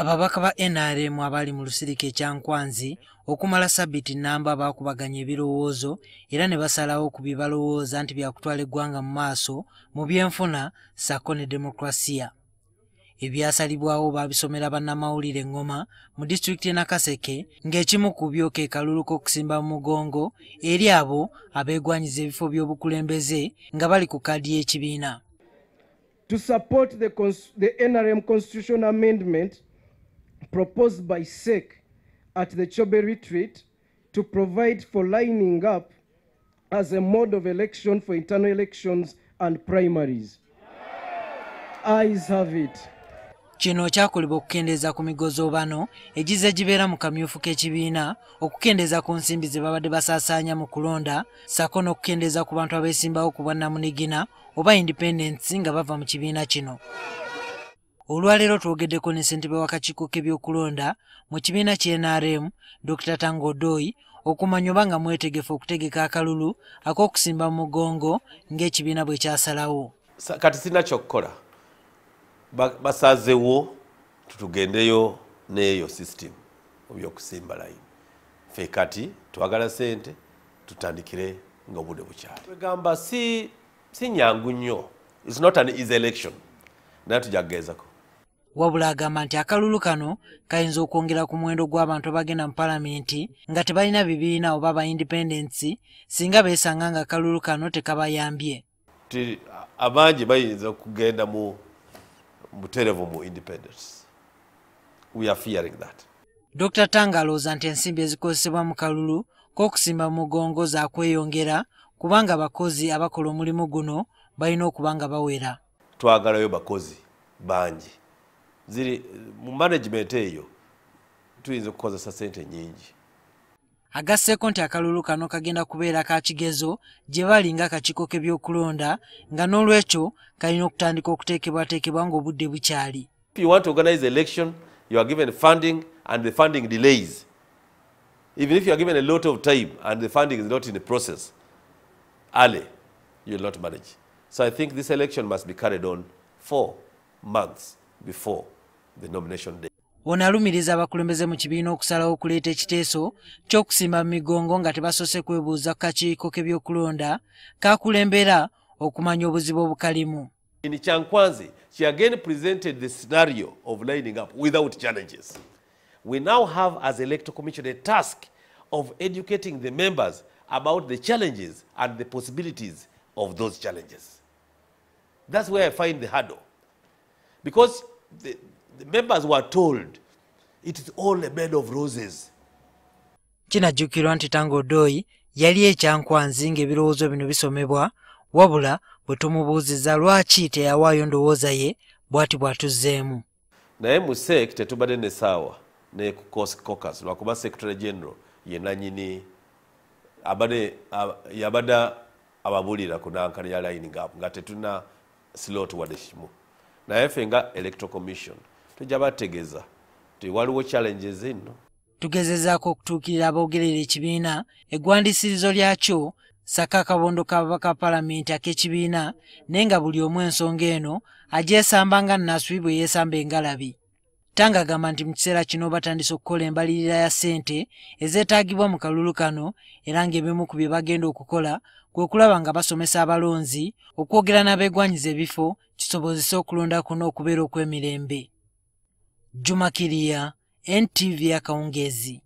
ababaka ba nrm abali mu lusirika ekyankwanzi okumala sabiti namba bakubaganya ebirowoozo era ne basalawo ku bibalowooza nti byakutwala eggwanga mu maaso mu byenfuna sako ne demokulasiya ebyasalibwawo babisomera bannamawulire engoma mu disitulikiti e nakaseke ng'ekimu ku byo ke kalulu k'okusimba mu mugongo eri abo abeegwanyiza ebifo by'obukulembeze nga bali ku kaadi y'ekibiina to support the, the NRM constitutional amendment proposed by SEC at the Chobe retreat to provide for lining up as a mode of election for internal elections and primaries. Yeah. Eyes have it. kino kyakolebwa okukendeeza ku migozo bano egizze gibeera mu kamyufu k'ekibiina okukendeeza ku nsimbi ze babadde basaasaanya mu kulonda ssako n'okukendeeza ku bantu abeesimbawo ku bwannamunigina oba independensi nga bava mu kibiina kino olwaleero twogeddeko ne ssentebe w'akakiiko k'ebyokulonda mu kibiina kyenrm dr tangodoyi okumanya oba nga mwetegefu okutegeka akalulu ak'okusimba mu mugongo ng'ekibiina bwe kyasalawo kati sirina kyokukola basazewo tugendeyo neyo system byokusimba layini fe kati twagala sente tutandikire nga obudde bukyaligamba si, si nyangu nnyo its not an easy election naye tujja kugezako wabula agamba nti akalulu kano kayinza okwongera ku muwendo gw'abantu abagenda mu palamenti nga tebalina bibiina oba aba independensi singa beesanga nga akalulu kano tekabayambye ti abangi bayinza okugenda mu butereevu mu independence we are fearing that dr tanga alowooza nti ensimbi ezikozesebwa mu kalulu k'okusimba mu mugongo za kweyongera kubanga bakozi abakola omulimu guno balina okuba nga bawera twagalayo bakozi bangi ziri mu management eyo tuyinza okukozesa sente nyingi agasseeko nti akalulu kano kagenda kubeera ka kigezo gye bali nga ng'akakiiko k'ebyokulonda nga n'olwekyo kalina okutandika okuteekebwateekebwa ng'obudde bukyali you want to organize election you are given funding and the funding delays even if you are given a lot of time and the funding is not in the process early you will not manage so i think this election must be carried on four months before the nomination day ono alumiriza abakulembeze mu kibiina okusalawo okuleeta ekiteeso ky'okusimba mu migongo nga tebasoose kwebuuza ku kakiiko k'ebyokulonda kakulembera okumanya obuzibu obukalimu In Chankwanzi, she again presented the scenario of lining up without challenges. We now have, as Electoral Commission, a task of educating the members about the challenges and the possibilities of those challenges. That's where I find the hurdle. Because the, the members were told it is all a bed of roses kinajjukirwa nti tango doyi yali ekyankwanzi ng'ebirowoozo bino bisomebwa wabula bwe tumubuuziza lwaki teyawaayo ndowooza ye bwati bwatuzzeemu naye mu sek tetubadde ne saawa ne cocas lwakuba secretary general ye nanyini yabadde ababuulira ku nankala ya lining up nga tetuna slot wadde kimu naye ffe nga electoral commission tujja bategeeza tiwaliwo challenges ino tugezezaako okutuukirira aboogerera ekibiina egwandisirizo lyakyo saka akabondo kababaka palamenti ak'ekibiina naye nga buli omu ensonga eno agyesamba nga nnasubi bwe yeesamba engalabi tanga agamba nti mu kiseera kino batandise okukola embalirira ya ssente ezeetaagibwa mu kalulu kano era ng'ebimu ku bye bagenda okukola gwe kulaba nga basomesa abalonzi okwogera n'abeegwanyiza ebifo kisobozesa okulonda kuno okubeera okw'emirembe Juma Kiria, NTV ya Kaongezi.